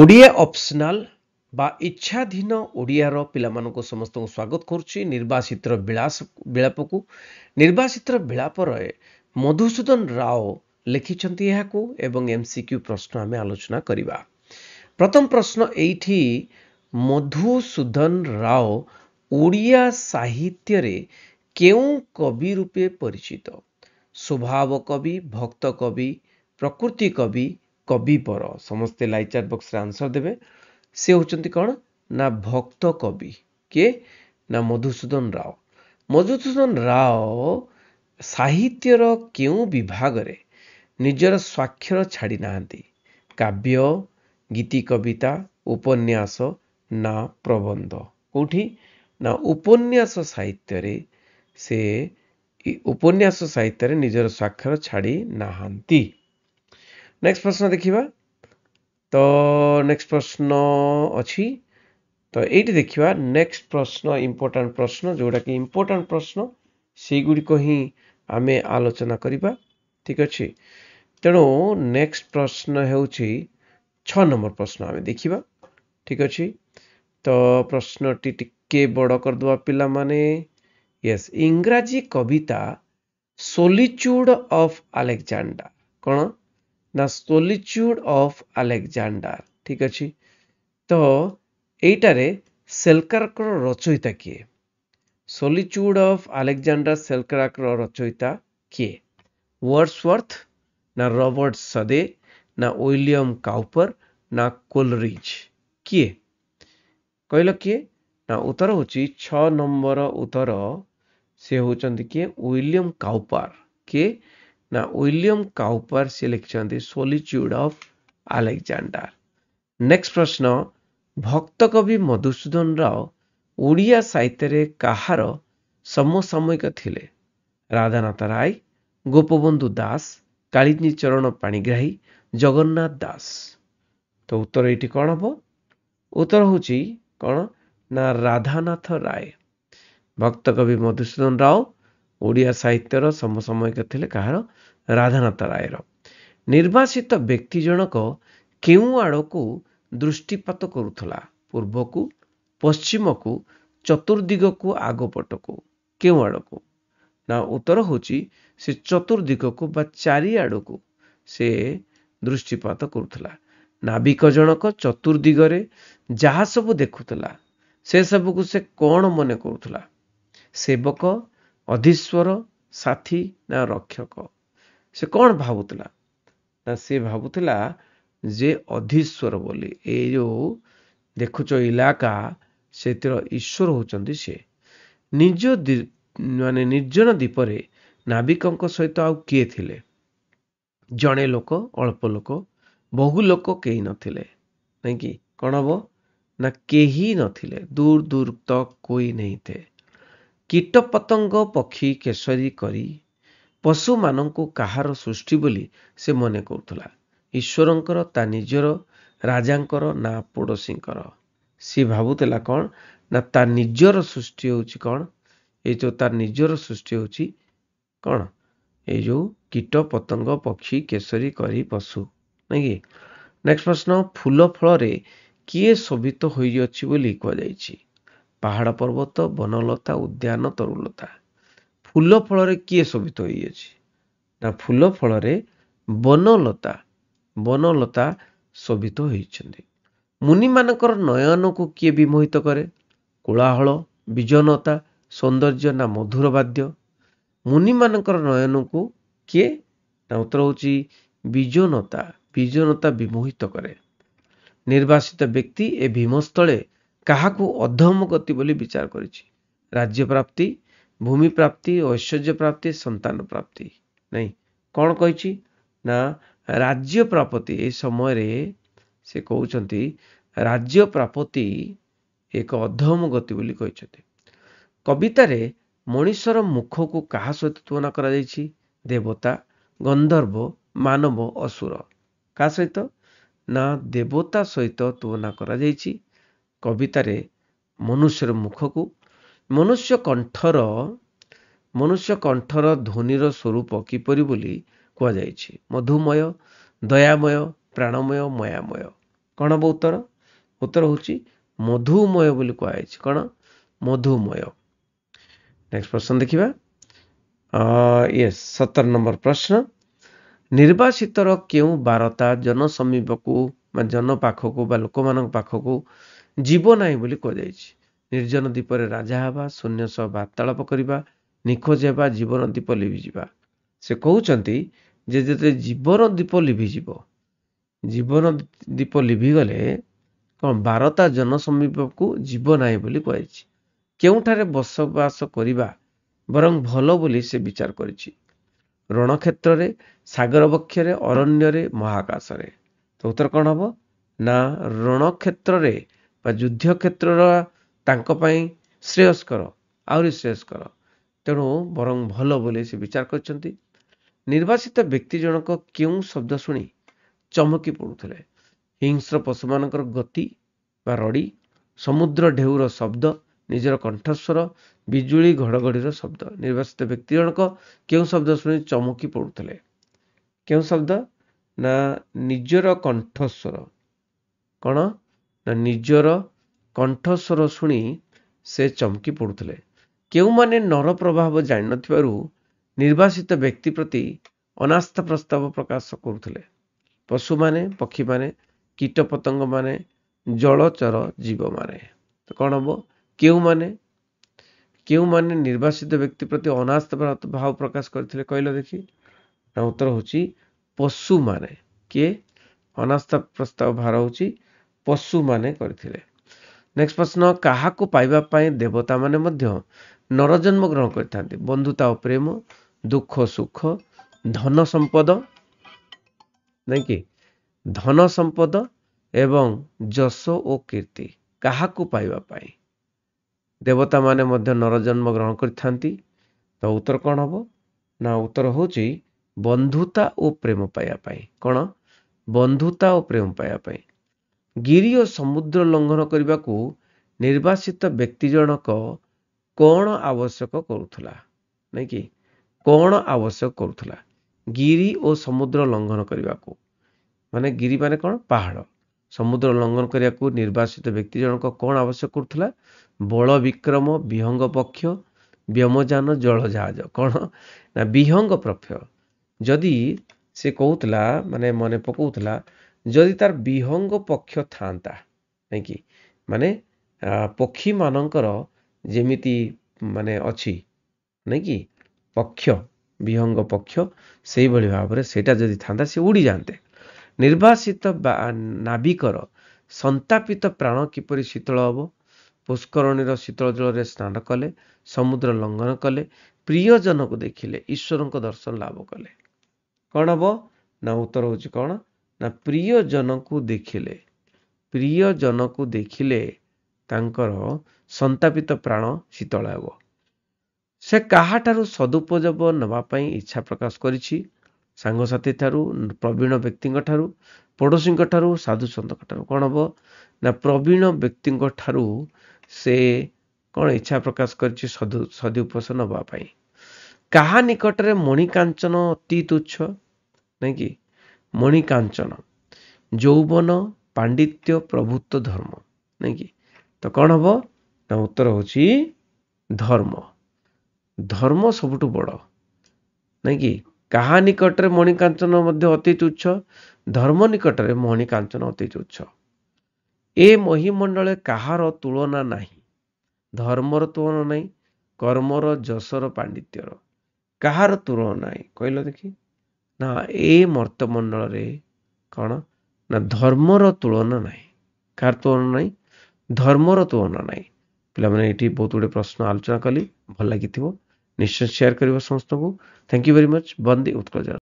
Odia optional ବା ଇଚ୍ଛାଧୀନ ଓଡ଼ିଆର ପିଲାମାନଙ୍କୁ ସମସ୍ତଙ୍କୁ ସ୍ୱାଗତ କରୁଛି ନିର୍ବାସିତର ବିଳାସ ବିଳାପକୁ ନିର୍ବାସିତର ବିଳାପରେ ମଧୁସୂଦନ ରାଓ ଲେଖିଛନ୍ତି ଏହାକୁ ଏବଂ ଏମ୍ ସି କ୍ୟୁ ପ୍ରଶ୍ନ ଆମେ ଆଲୋଚନା କରିବା ପ୍ରଥମ ପ୍ରଶ୍ନ ଏଇଠି ମଧୁସୂଦନ ରାଓ ଓଡ଼ିଆ ସାହିତ୍ୟରେ କେଉଁ କବି ରୂପେ ପରିଚିତ ସ୍ୱଭାବ କବି ଭକ୍ତ କବି ପ୍ରକୃତି କବି କବି ପର ସମସ୍ତେ ଲାଇଭ୍ ଚାଟ୍ ବକ୍ସରେ ଆନ୍ସର ଦେବେ ସେ ହେଉଛନ୍ତି କ'ଣ ନା ଭକ୍ତ କବି କିଏ ନା ମଧୁସୂଦନ ରାଓ ମଧୁସୂଦନ ରାଓ ସାହିତ୍ୟର କେଉଁ ବିଭାଗରେ ନିଜର ସ୍ୱାକ୍ଷର ଛାଡ଼ି ନାହାନ୍ତି କାବ୍ୟ ଗୀତି କବିତା ଉପନ୍ୟାସ ନା ପ୍ରବନ୍ଧ କେଉଁଠି ନା ଉପନ୍ୟାସ ସାହିତ୍ୟରେ ସେ ଉପନ୍ୟାସ ସାହିତ୍ୟରେ ନିଜର ସ୍ୱାକ୍ଷର ଛାଡ଼ି ନାହାନ୍ତି ନେକ୍ସଟ ପ୍ରଶ୍ନ ଦେଖିବା ତ ନେକ୍ସଟ ପ୍ରଶ୍ନ ଅଛି ତ ଏଇଠି ଦେଖିବା ନେକ୍ସଟ ପ୍ରଶ୍ନ ଇମ୍ପୋର୍ଟାଣ୍ଟ ପ୍ରଶ୍ନ ଯେଉଁଟାକି ଇମ୍ପୋର୍ଟାଣ୍ଟ ପ୍ରଶ୍ନ ସେଇଗୁଡ଼ିକ ହିଁ ଆମେ ଆଲୋଚନା କରିବା ଠିକ୍ ଅଛି ତେଣୁ ନେକ୍ସଟ ପ୍ରଶ୍ନ ହେଉଛି ଛଅ ନମ୍ବର ପ୍ରଶ୍ନ ଆମେ ଦେଖିବା ଠିକ୍ ଅଛି ତ ପ୍ରଶ୍ନଟି ଟିକେ ବଡ଼ କରିଦେବା ପିଲାମାନେ ୟେସ୍ ଇଂରାଜୀ କବିତା ସୋଲିଚ୍ୟୁଡ଼ ଅଫ୍ ଆଲେକ୍ଜାଣ୍ଡା କ'ଣ ଦ ସୋଲିଚ୍ୟୁଡ୍ ଅଫ୍ ଆଲେକ୍ଜାଣ୍ଡାର ଠିକ୍ ଅଛି ତ ଏଇଟାରେ ସେଲ୍କାର୍କର ରଚୟିତା କିଏ ସୋଲିଚ୍ୟୁଡ୍ ଅଫ୍ ଆଲେକ୍ଜାଣ୍ଡାର ସେଲ୍କାର୍କର ରଚୟିତା କିଏ ୱାର୍ଡସୱାର୍ଥ ନା ରବର୍ଟ ସଦେ ନା ୱିଲିୟମ୍ କାଉପର ନା କୋଲରିଜ୍ କିଏ କହିଲ କିଏ ନା ଉତ୍ତର ହେଉଛି ଛଅ ନମ୍ବର ଉତ୍ତର ସେ ହେଉଛନ୍ତି କିଏ ୱିଲିୟମ୍ କାଉପାର କିଏ ନା ୱିଲିୟମ୍ କାଉପର ସେ ଲେଖିଛନ୍ତି ସୋଲିଚ୍ୟୁଡ୍ ଅଫ୍ ଆଲେକ୍ଜାଣ୍ଡାର ନେକ୍ସଟ ପ୍ରଶ୍ନ ଭକ୍ତକବି ମଧୁସୂଦନ ରାଓ ଓଡ଼ିଆ ସାହିତ୍ୟରେ କାହାର ସମସାମୟିକ ଥିଲେ ରାଧାନାଥ ରାୟ ଗୋପବନ୍ଧୁ ଦାସ କାଳିଚରଣ ପାଣିଗ୍ରାହୀ ଜଗନ୍ନାଥ ଦାସ ତ ଉତ୍ତର ଏଇଠି କ'ଣ ହବ ଉତ୍ତର ହେଉଛି କ'ଣ ନା ରାଧାନାଥ ରାୟ ଭକ୍ତକବି ମଧୁସୂଦନ ରାଓ ଓଡ଼ିଆ ସାହିତ୍ୟର ସମସାମୟିକ ଥିଲେ କାହାର ରାଧାନାଥ ରାୟର ନିର୍ବାସିତ ବ୍ୟକ୍ତି ଜଣକ କେଉଁ ଆଡ଼କୁ ଦୃଷ୍ଟିପାତ କରୁଥିଲା ପୂର୍ବକୁ ପଶ୍ଚିମକୁ ଚତୁର୍ଦ୍ଦିଗକୁ ଆଗପଟକୁ କେଉଁ ଆଡ଼କୁ ନା ଉତ୍ତର ହେଉଛି ସେ ଚତୁର୍ଦ୍ଦିଗକୁ ବା ଚାରିଆଡ଼କୁ ସେ ଦୃଷ୍ଟିପାତ କରୁଥିଲା ନାବିକ ଜଣକ ଚତୁର୍ଦିଗରେ ଯାହା ସବୁ ଦେଖୁଥିଲା ସେସବୁକୁ ସେ କ'ଣ ମନେ କରୁଥିଲା ସେବକ ଅଧୀଶ୍ୱର ସାଥୀ ନା ରକ୍ଷକ ସେ କ'ଣ ଭାବୁଥିଲା ନା ସେ ଭାବୁଥିଲା ଯେ ଅଧୀଶ୍ୱର ବୋଲି ଏଇ ଯେଉଁ ଦେଖୁଛ ଇଲାକା ସେଥିର ଈଶ୍ୱର ହେଉଛନ୍ତି ସିଏ ନିଜ ମାନେ ନିର୍ଜନ ଦ୍ୱୀପରେ ନାବିକଙ୍କ ସହିତ ଆଉ କିଏ ଥିଲେ ଜଣେ ଲୋକ ଅଳ୍ପ ଲୋକ ବହୁ ଲୋକ କେହି ନଥିଲେ ନାଇଁକି କ'ଣ ହବ ନା କେହି ନଥିଲେ ଦୂର ଦୂର ତ କୋଇ ନେଇଥାଏ କୀଟପତଙ୍ଗ ପକ୍ଷୀ କେଶରୀ କରି ପଶୁମାନଙ୍କୁ କାହାର ସୃଷ୍ଟି ବୋଲି ସେ ମନେ କରୁଥିଲା ଈଶ୍ୱରଙ୍କର ତା ନିଜର ରାଜାଙ୍କର ନା ପଡ଼ୋଶୀଙ୍କର ସେ ଭାବୁଥିଲା କ'ଣ ନା ତା ନିଜର ସୃଷ୍ଟି ହେଉଛି କ'ଣ ଏଇ ଯେଉଁ ତା ନିଜର ସୃଷ୍ଟି ହେଉଛି କ'ଣ ଏଇ ଯେଉଁ କୀଟ ପତଙ୍ଗ ପକ୍ଷୀ କେଶରୀ କରି ପଶୁ ନାଇଁ କି ନେକ୍ସଟ ପ୍ରଶ୍ନ ଫୁଲ ଫଳରେ କିଏ ଶୋଭିତ ହୋଇଅଛି ବୋଲି କୁହାଯାଇଛି ପାହାଡ଼ ପର୍ବତ ବନଲତା ଉଦ୍ୟାନ ତରୁଲତା ଫୁଲ ଫଳରେ କିଏ ଶୋଭିତ ହୋଇଅଛି ନା ଫୁଲ ଫଳରେ ବନଲତା ବନଲତା ଶୋଭିତ ହୋଇଛନ୍ତି ମୁନିମାନଙ୍କର ନୟନକୁ କିଏ ବିମୋହିତ କରେ କୋଳାହଳ ବିଜନତା ସୌନ୍ଦର୍ଯ୍ୟ ନା ମଧୁର ବାଦ୍ୟ ମୁନିମାନଙ୍କର ନୟନକୁ କିଏ ନା ଉତ୍ତର ହେଉଛି ବିଜନତା ବିଜନତା ବିମୋହିତ କରେ ନିର୍ବାସିତ ବ୍ୟକ୍ତି ଏ ଭୀମସ୍ଥଳେ କାହାକୁ ଅଧମ ଗତି ବୋଲି ବିଚାର କରିଛି ରାଜ୍ୟ ପ୍ରାପ୍ତି ଭୂମି ପ୍ରାପ୍ତି ଐଶ୍ୱର୍ଯ୍ୟ ପ୍ରାପ୍ତି ସନ୍ତାନ ପ୍ରାପ୍ତି ନାଇଁ କ'ଣ କହିଛି ନା ରାଜ୍ୟ ପ୍ରାପତି ଏ ସମୟରେ ସେ କହୁଛନ୍ତି ରାଜ୍ୟ ପ୍ରାପତି ଏକ ଅଧମ ଗତି ବୋଲି କହିଛନ୍ତି କବିତାରେ ମଣିଷର ମୁଖକୁ କାହା ସହିତ ତୁଳନା କରାଯାଇଛି ଦେବତା ଗନ୍ଧର୍ବ ମାନବ ଅସୁର କାହା ସହିତ ନା ଦେବତା ସହିତ ତୁଳନା କରାଯାଇଛି କବିତାରେ ମନୁଷ୍ୟର ମୁଖକୁ ମନୁଷ୍ୟ କଣ୍ଠର ମନୁଷ୍ୟ କଣ୍ଠର ଧ୍ୱନିର ସ୍ୱରୂପ କିପରି ବୋଲି କୁହାଯାଇଛି ମଧୁମୟ ଦୟାମୟ ପ୍ରାଣମୟ ମୟାମୟ କ'ଣ ହେବ ଉତ୍ତର ଉତ୍ତର ହେଉଛି ମଧୁମୟ ବୋଲି କୁହାଯାଇଛି କ'ଣ ମଧୁମୟ ନେକ୍ସଟ ପ୍ରଶ୍ନ ଦେଖିବା ୟେସ୍ ସତର ନମ୍ବର ପ୍ରଶ୍ନ ନିର୍ବାସିତର କେଉଁ ବାରତା ଜନସମୀପକୁ ବା ଜନ ପାଖକୁ ବା ଲୋକମାନଙ୍କ ପାଖକୁ ଜୀବ ନାହିଁ ବୋଲି କୁହାଯାଇଛି ନିର୍ଜନ ଦ୍ୱୀପରେ ରାଜା ହେବା ଶୂନ୍ୟ ସହ ବାର୍ତ୍ତାଳାପ କରିବା ନିଖୋଜ ହେବା ଜୀବନ ଦ୍ୱୀପ ଲିଭିଯିବା ସେ କହୁଛନ୍ତି ଯେ ଯେତେ ଜୀବନ ଦ୍ୱୀପ ଲିଭିଯିବ ଜୀବନ ଦ୍ୱୀପ ଲିଭିଗଲେ କ'ଣ ବାରତା ଜନସମୀପକୁ ଜୀବ ନାହିଁ ବୋଲି କୁହାଯାଇଛି କେଉଁଠାରେ ବସବାସ କରିବା ବରଂ ଭଲ ବୋଲି ସେ ବିଚାର କରିଛି ରଣକ୍ଷେତ୍ରରେ ସାଗର ବକ୍ଷରେ ଅରଣ୍ୟରେ ମହାକାଶରେ ତ ଉତ୍ତର କ'ଣ ହେବ ନା ରଣକ୍ଷେତ୍ରରେ ବା ଯୁଦ୍ଧ କ୍ଷେତ୍ରର ତାଙ୍କ ପାଇଁ ଶ୍ରେୟସ୍କର ଆହୁରି ଶ୍ରେୟସ୍କର ତେଣୁ ବରଂ ଭଲ ବୋଲି ସେ ବିଚାର କରିଛନ୍ତି ନିର୍ବାସିତ ବ୍ୟକ୍ତି ଜଣକ କେଉଁ ଶବ୍ଦ ଶୁଣି ଚମକି ପଡ଼ୁଥିଲେ ହିଂସ୍ର ପଶୁମାନଙ୍କର ଗତି ବା ରଡ଼ି ସମୁଦ୍ର ଢେଉର ଶବ୍ଦ ନିଜର କଣ୍ଠସ୍ୱର ବିଜୁଳି ଘଡ଼ଘଡ଼ିର ଶବ୍ଦ ନିର୍ବାସିତ ବ୍ୟକ୍ତି ଜଣକ କେଉଁ ଶବ୍ଦ ଶୁଣି ଚମକି ପଡ଼ୁଥିଲେ କେଉଁ ଶବ୍ଦ ନା ନିଜର କଣ୍ଠସ୍ୱର କ'ଣ ନା ନିଜର କଣ୍ଠସ୍ୱର ଶୁଣି ସେ ଚମକି ପଡ଼ୁଥିଲେ କେଉଁମାନେ ନର ପ୍ରଭାବ ଜାଣିନଥିବାରୁ ନିର୍ବାସିତ ବ୍ୟକ୍ତି ପ୍ରତି ଅନାସ୍ଥା ପ୍ରସ୍ତାବ ପ୍ରକାଶ କରୁଥିଲେ ପଶୁମାନେ ପକ୍ଷୀମାନେ କୀଟପତଙ୍ଗମାନେ ଜଳଚର ଜୀବମାନେ ତ କ'ଣ ହେବ କେଉଁମାନେ କେଉଁମାନେ ନିର୍ବାସିତ ବ୍ୟକ୍ତି ପ୍ରତି ଅନାସ୍ଥା ଭାବ ପ୍ରକାଶ କରିଥିଲେ କହିଲ ଦେଖି ତା ଉତ୍ତର ହେଉଛି ପଶୁମାନେ କିଏ ଅନାସ୍ଥା ପ୍ରସ୍ତାବ ଭାର ହେଉଛି ପଶୁମାନେ କରିଥିଲେ ନେକ୍ସଟ ପ୍ରଶ୍ନ କାହାକୁ ପାଇବା ପାଇଁ ଦେବତାମାନେ ମଧ୍ୟ ନରଜନ୍ମ ଗ୍ରହଣ କରିଥାନ୍ତି ବନ୍ଧୁତା ଓ ପ୍ରେମ ଦୁଃଖ ସୁଖ ଧନ ସମ୍ପଦ ନାଇଁ କି ଧନ ସମ୍ପଦ ଏବଂ ଯଶ ଓ କୀର୍ତ୍ତି କାହାକୁ ପାଇବା ପାଇଁ ଦେବତାମାନେ ମଧ୍ୟ ନରଜନ୍ମ ଗ୍ରହଣ କରିଥାନ୍ତି ତ ଉତ୍ତର କ'ଣ ହେବ ନା ଉତ୍ତର ହେଉଛି ବନ୍ଧୁତା ଓ ପ୍ରେମ ପାଇବା ପାଇଁ କ'ଣ ବନ୍ଧୁତା ଓ ପ୍ରେମ ପାଇବା ପାଇଁ ଗିରି ଓ ସମୁଦ୍ର ଲଙ୍ଘନ କରିବାକୁ ନିର୍ବାସିତ ବ୍ୟକ୍ତି ଜଣକ କ'ଣ ଆବଶ୍ୟକ କରୁଥିଲା ନାଇଁ କି କ'ଣ ଆବଶ୍ୟକ କରୁଥିଲା ଗିରି ଓ ସମୁଦ୍ର ଲଙ୍ଘନ କରିବାକୁ ମାନେ ଗିରି ମାନେ କ'ଣ ପାହାଡ଼ ସମୁଦ୍ର ଲଙ୍ଘନ କରିବାକୁ ନିର୍ବାସିତ ବ୍ୟକ୍ତି ଜଣକ କ'ଣ ଆବଶ୍ୟକ କରୁଥିଲା ବଳ ବିକ୍ରମ ବିହଙ୍ଗ ପକ୍ଷ ବ୍ୟମଯାନ ଜଳ ଜାହାଜ କ'ଣ ନା ବିହଙ୍ଗ ପ୍ରକ୍ଷ ଯଦି ସେ କହୁଥିଲା ମାନେ ମନେ ପକାଉଥିଲା ଯଦି ତାର ବିହଙ୍ଗ ପକ୍ଷ ଥାଆନ୍ତା ନାଇଁକି ମାନେ ପକ୍ଷୀମାନଙ୍କର ଯେମିତି ମାନେ ଅଛି ନାଇଁ କି ପକ୍ଷ ବିହଙ୍ଗ ପକ୍ଷ ସେଇଭଳି ଭାବରେ ସେଇଟା ଯଦି ଥାନ୍ତା ସେ ଉଡ଼ି ନିର୍ବାସିତ ବା ନାବିକର ସନ୍ତାପିତ ପ୍ରାଣ କିପରି ଶୀତଳ ହେବ ପୁଷ୍କରଣୀର ଶୀତଳ ଜଳରେ ସ୍ନାନ କଲେ ସମୁଦ୍ର ଲଙ୍ଘନ କଲେ ପ୍ରିୟଜନକୁ ଦେଖିଲେ ଈଶ୍ୱରଙ୍କ ଦର୍ଶନ ଲାଭ କଲେ କ'ଣ ହେବ ନା ଉତ୍ତର ହେଉଛି କ'ଣ ନା ପ୍ରିୟଜନକୁ ଦେଖିଲେ ପ୍ରିୟଜନକୁ ଦେଖିଲେ ତାଙ୍କର ସନ୍ତାପିତ ପ୍ରାଣ ଶୀତଳ ହେବ ସେ କାହାଠାରୁ ସଦୁପଯୋଗ ନେବା ପାଇଁ ଇଚ୍ଛା ପ୍ରକାଶ କରିଛି ସାଙ୍ଗସାଥୀ ଠାରୁ ପ୍ରବୀଣ ବ୍ୟକ୍ତିଙ୍କ ଠାରୁ ପଡ଼ୋଶୀଙ୍କ ଠାରୁ ସାଧୁସନ୍ତଙ୍କ ଠାରୁ କ'ଣ ହେବ ନା ପ୍ରବୀଣ ବ୍ୟକ୍ତିଙ୍କ ଠାରୁ ସେ କ'ଣ ଇଚ୍ଛା ପ୍ରକାଶ କରିଛି ସଦୁ ସଦୁପଯୋଗ ନେବା ପାଇଁ କାହା ନିକଟରେ ମଣିକାଞ୍ଚନ ଅତି ତୁଚ୍ଛ ନାଇଁ କି ମଣିକାଞ୍ଚନ ଯୌବନ ପାଣ୍ଡିତ୍ୟ ପ୍ରଭୁତ୍ୱ ଧର୍ମ ନାଇକି ତ କ'ଣ ହବ ତା ଉତ୍ତର ହେଉଛି ଧର୍ମ ଧର୍ମ ସବୁଠୁ ବଡ଼ ନାଇକି କାହା ନିକଟରେ ମଣିକାଞ୍ଚନ ମଧ୍ୟ ଅତି ତୁଚ୍ଛ ଧର୍ମ ନିକଟରେ ମଣିକାଞ୍ଚନ ଅତି ତୁଚ୍ଛ ଏ ମହିମଣ୍ଡଳେ କାହାର ତୁଳନା ନାହିଁ ଧର୍ମର ତୁଳନା ନାହିଁ କର୍ମର ଯଶର ପାଣ୍ଡିତ୍ୟର କାହାର ତୁଳନା ନାହିଁ କହିଲ ଦେଖି ନା ଏ ମର୍ତ୍ତମଣ୍ଡଳରେ କ'ଣ ନା ଧର୍ମର ତୁଳନା ନାହିଁ କାହାର ତୁଳନା ନାହିଁ ଧର୍ମର ତୁଳନା ନାହିଁ ପିଲାମାନେ ଏଠି ବହୁତ ଗୁଡ଼ିଏ ପ୍ରଶ୍ନ ଆଲୋଚନା କଲି ଭଲ ଲାଗିଥିବ ନିଶ୍ଚୟ ସେୟାର କରିବ ସମସ୍ତଙ୍କୁ ଥ୍ୟାଙ୍କ ୟୁ ଭେରି ମଚ୍ ବନ୍ଦୀ ଉତ୍କଳ